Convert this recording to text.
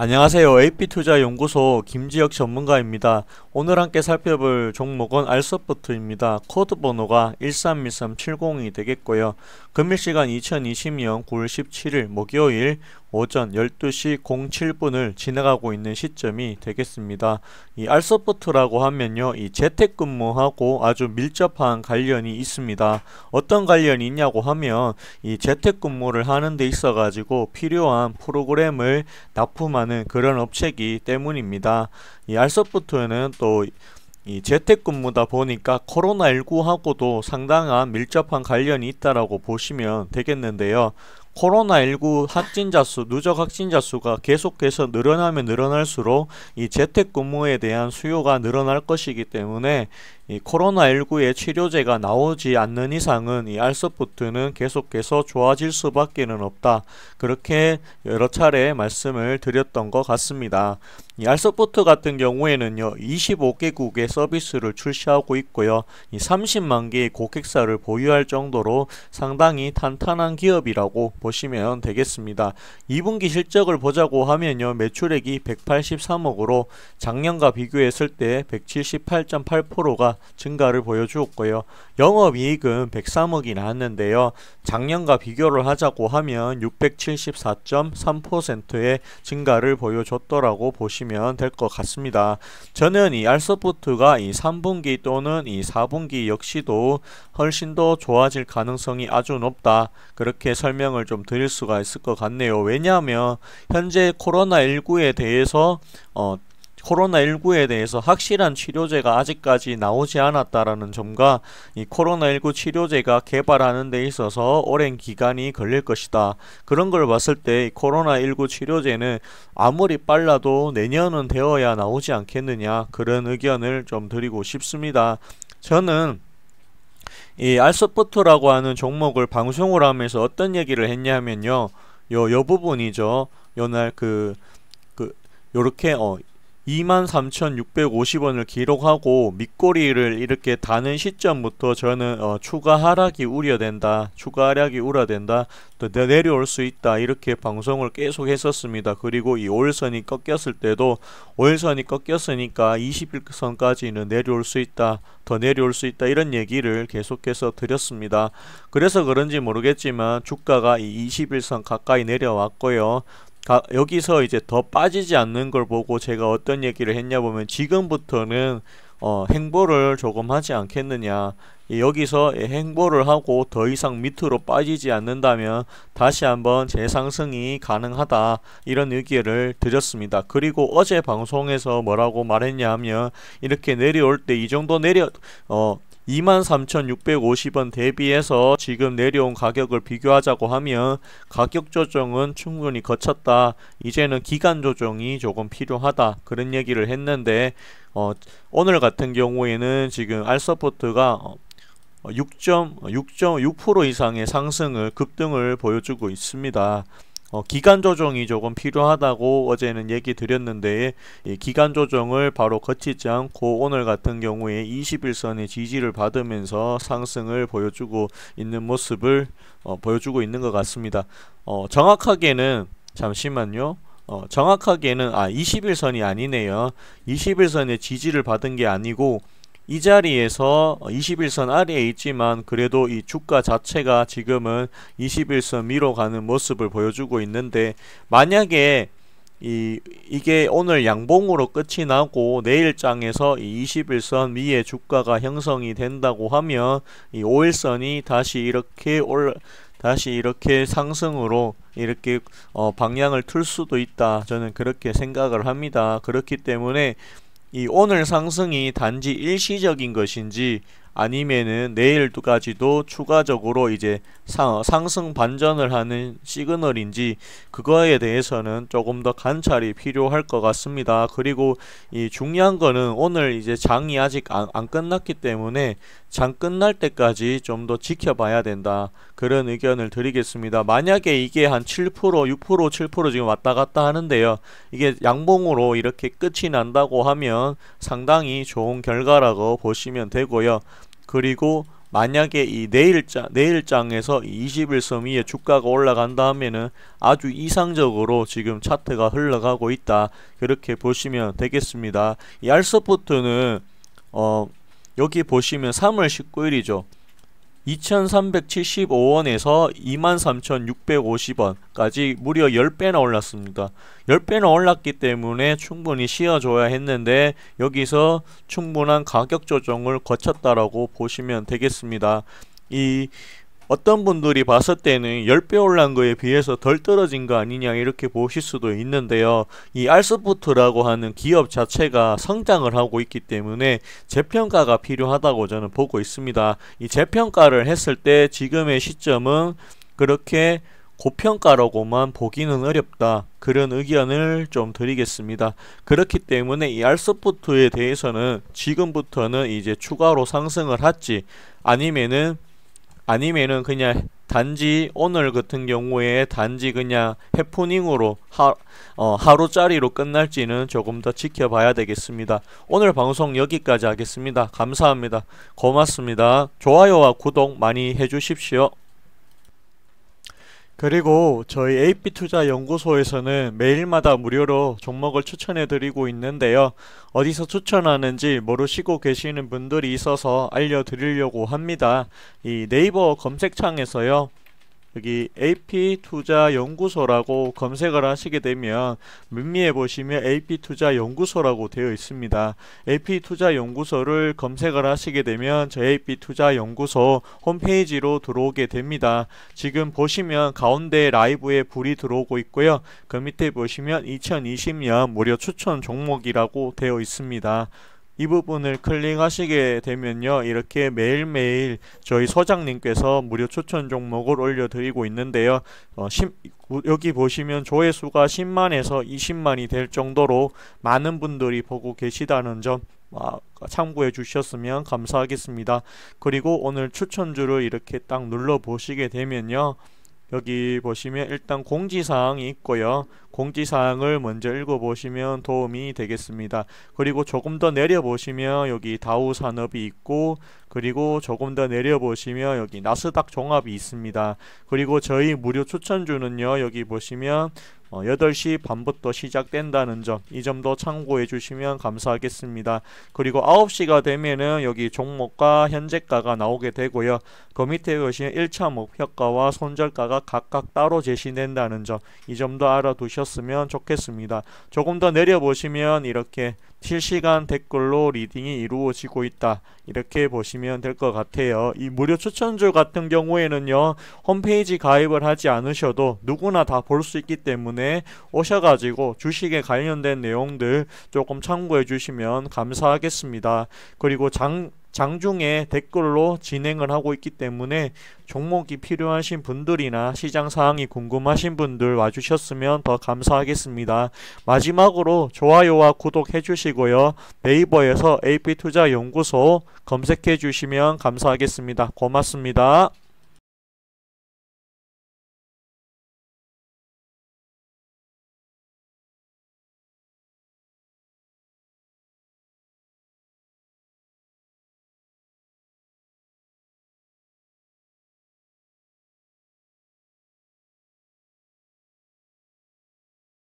안녕하세요. AP투자연구소 김지혁 전문가입니다. 오늘 함께 살펴볼 종목은 알서포트입니다. 코드 번호가 132370이 되겠고요. 금일시간 2 0 2 0년 9월 17일 목요일 오전 12시 07분을 지나가고 있는 시점이 되겠습니다. 이 알서포트라고 하면요. 이 재택근무하고 아주 밀접한 관련이 있습니다. 어떤 관련이 있냐고 하면 이 재택근무를 하는 데 있어 가지고 필요한 프로그램을 납품하는 그런 업체기 이 때문입니다. 이 알서포트는 또 또이 재택근무다 보니까 코로나19하고도 상당한 밀접한 관련이 있다라고 보시면 되겠는데요. 코로나19 확진자 수, 누적 확진자 수가 계속해서 늘어나면 늘어날수록 이 재택근무에 대한 수요가 늘어날 것이기 때문에 이 코로나19의 치료제가 나오지 않는 이상은 이 알서포트는 계속해서 좋아질 수밖에는 없다. 그렇게 여러 차례 말씀을 드렸던 것 같습니다. 이 알서포트 같은 경우에는요, 25개국의 서비스를 출시하고 있고요, 이 30만 개의 고객사를 보유할 정도로 상당히 탄탄한 기업이라고 보니다 보시면 되겠습니다. 2분기 실적을 보자고 하면요. 매출액이 183억으로 작년과 비교했을 때 178.8%가 증가를 보여주었고요. 영업이익은 103억이 나왔는데요. 작년과 비교를 하자고 하면 674.3%의 증가를 보여줬더라고 보시면 될 것 같습니다. 저는 이알서프트가이 3분기 또는 이 4분기 역시도 훨씬 더 좋아질 가능성이 아주 높다. 그렇게 설명을 좀 드릴 수가 있을 것 같네요. 왜냐하면 현재 코로나19에 대해서 어, 코로나19에 대해서 확실한 치료제가 아직까지 나오지 않았다라는 점과 이 코로나19 치료제가 개발하는 데 있어서 오랜 기간이 걸릴 것이다. 그런 걸 봤을 때 코로나19 치료제는 아무리 빨라도 내년은 되어야 나오지 않겠느냐 그런 의견을 좀 드리고 싶습니다. 저는 이 알서포트라고 하는 종목을 방송을 하면서 어떤 얘기를 했냐면요. 요, 요 부분이죠. 요날 그, 그, 요렇게, 어, 23,650원을 기록하고 밑꼬리를 이렇게 다는 시점부터 저는 어, 추가 하락이 우려된다 추가 하락이 우려된다 또 내려올 수 있다 이렇게 방송을 계속 했었습니다 그리고 이 월선이 꺾였을 때도 월선이 꺾였으니까 20일선까지는 내려올 수 있다 더 내려올 수 있다 이런 얘기를 계속해서 드렸습니다 그래서 그런지 모르겠지만 주가가 이 20일선 가까이 내려왔고요 아, 여기서 이제 더 빠지지 않는 걸 보고 제가 어떤 얘기를 했냐 보면 지금부터는 어, 행보를 조금 하지 않겠느냐 여기서 행보를 하고 더 이상 밑으로 빠지지 않는다면 다시 한번 재상승이 가능하다 이런 의견을 드렸습니다. 그리고 어제 방송에서 뭐라고 말했냐 하면 이렇게 내려올 때 이 정도 내려 어 23,650원 대비해서 지금 내려온 가격을 비교하자고 하면 가격 조정은 충분히 거쳤다. 이제는 기간 조정이 조금 필요하다. 그런 얘기를 했는데 어, 오늘 같은 경우에는 지금 알서포트가 6.6% 어, 6 이상의 상승을 급등을 보여주고 있습니다. 어, 기간 조정이 조금 필요하다고 어제는 얘기 드렸는데 이 기간 조정을 바로 거치지 않고 오늘 같은 경우에 21선의 지지를 받으면서 상승을 보여주고 있는 모습을 어, 보여주고 있는 것 같습니다. 어, 정확하게는 잠시만요. 어, 정확하게는 아 21선이 아니네요. 21선의 지지를 받은 게 아니고 이 자리에서 21선 아래에 있지만 그래도 이 주가 자체가 지금은 21선 위로 가는 모습을 보여주고 있는데 만약에 이, 이게 오늘 양봉으로 끝이 나고 내일 장에서 이 21선 위에 주가가 형성이 된다고 하면 이 5일선이 다시 이렇게 올 다시 이렇게 상승으로 이렇게 어, 방향을 틀 수도 있다 저는 그렇게 생각을 합니다 그렇기 때문에 이 오늘 상승이 단지 일시적인 것인지 아니면은 내일까지도 추가적으로 이제 상승 반전을 하는 시그널인지 그거에 대해서는 조금 더 관찰이 필요할 것 같습니다. 그리고 이 중요한 거는 오늘 이제 장이 아직 안, 안 끝났기 때문에 장 끝날 때까지 좀 더 지켜봐야 된다 그런 의견을 드리겠습니다 만약에 이게 한 7% 6% 7% 지금 왔다 갔다 하는데요 이게 양봉으로 이렇게 끝이 난다고 하면 상당히 좋은 결과라고 보시면 되고요 그리고 만약에 이 내일장, 내일장에서 2 0일선 위에 주가가 올라간다 하면은 아주 이상적으로 지금 차트가 흘러가고 있다. 그렇게 보시면 되겠습니다. 이 알서포트는, 어, 여기 보시면 3월 19일이죠. 2,375원에서 23,650원까지 무려 10배나 올랐습니다. 10배나 올랐기 때문에 충분히 쉬어줘야 했는데 여기서 충분한 가격 조정을 거쳤다라고 보시면 되겠습니다. 이 어떤 분들이 봤을 때는 10배 올란 거에 비해서 덜 떨어진 거 아니냐 이렇게 보실 수도 있는데요. 이 알스포트라고 하는 기업 자체가 성장을 하고 있기 때문에 재평가가 필요하다고 저는 보고 있습니다. 이 재평가를 했을 때 지금의 시점은 그렇게 고평가라고만 보기는 어렵다. 그런 의견을 좀 드리겠습니다. 그렇기 때문에 이 알소프트에 대해서는 지금부터는 이제 추가로 상승을 할지 아니면은 아니면은 그냥 단지 오늘 같은 경우에 단지 그냥 해프닝으로 하, 어, 하루짜리로 끝날지는 조금 더 지켜봐야 되겠습니다. 오늘 방송 여기까지 하겠습니다. 감사합니다. 고맙습니다. 좋아요와 구독 많이 해주십시오. 그리고 저희 AP투자연구소에서는 매일마다 무료로 종목을 추천해드리고 있는데요. 어디서 추천하는지 모르시고 계시는 분들이 있어서 알려드리려고 합니다. 이 네이버 검색창에서요. 여기 AP투자연구소라고 검색을 하시게 되면 문미에 보시면 AP투자연구소라고 되어 있습니다. AP투자연구소를 검색을 하시게 되면 저 AP투자연구소 홈페이지로 들어오게 됩니다. 지금 보시면 가운데 라이브에 불이 들어오고 있고요. 그 밑에 보시면 2020년 무료 추천 종목이라고 되어 있습니다. 이 부분을 클릭하시게 되면요 이렇게 매일매일 저희 소장님께서 무료 추천 종목을 올려드리고 있는데요 어, 심, 여기 보시면 조회수가 10만에서 20만이 될 정도로 많은 분들이 보고 계시다는 점 아, 참고해 주셨으면 감사하겠습니다 그리고 오늘 추천주를 이렇게 딱 눌러 보시게 되면요 여기 보시면 일단 공지사항이 있고요 공지사항을 먼저 읽어보시면 도움이 되겠습니다. 그리고 조금 더 내려보시면 여기 다우산업이 있고 그리고 조금 더 내려보시면 여기 나스닥 종합이 있습니다. 그리고 저희 무료 추천주는요. 여기 보시면 8시 어, 반부터 시작된다는 점, 이 점도 참고해 주시면 감사하겠습니다. 그리고 9시가 되면은 여기 종목과 현재가가 나오게 되고요. 그 밑에 것이 1차 목표가와 손절가가 각각 따로 제시된다는 점, 이 점도 알아두셨 보셨으면 좋겠습니다. 조금 더 내려보시면 이렇게 실시간 댓글로 리딩이 이루어지고 있다. 이렇게 보시면 될 것 같아요. 이 무료 추천주 같은 경우에는요. 홈페이지 가입을 하지 않으셔도 누구나 다 볼 수 있기 때문에 오셔가지고 주식에 관련된 내용들 조금 참고해 주시면 감사하겠습니다. 그리고 장 장중에 댓글로 진행을 하고 있기 때문에 종목이 필요하신 분들이나 시장 사항이 궁금하신 분들 와주셨으면 더 감사하겠습니다. 마지막으로 좋아요와 구독해 주시고요. 네이버에서 AP투자연구소 검색해 주시면 감사하겠습니다. 고맙습니다.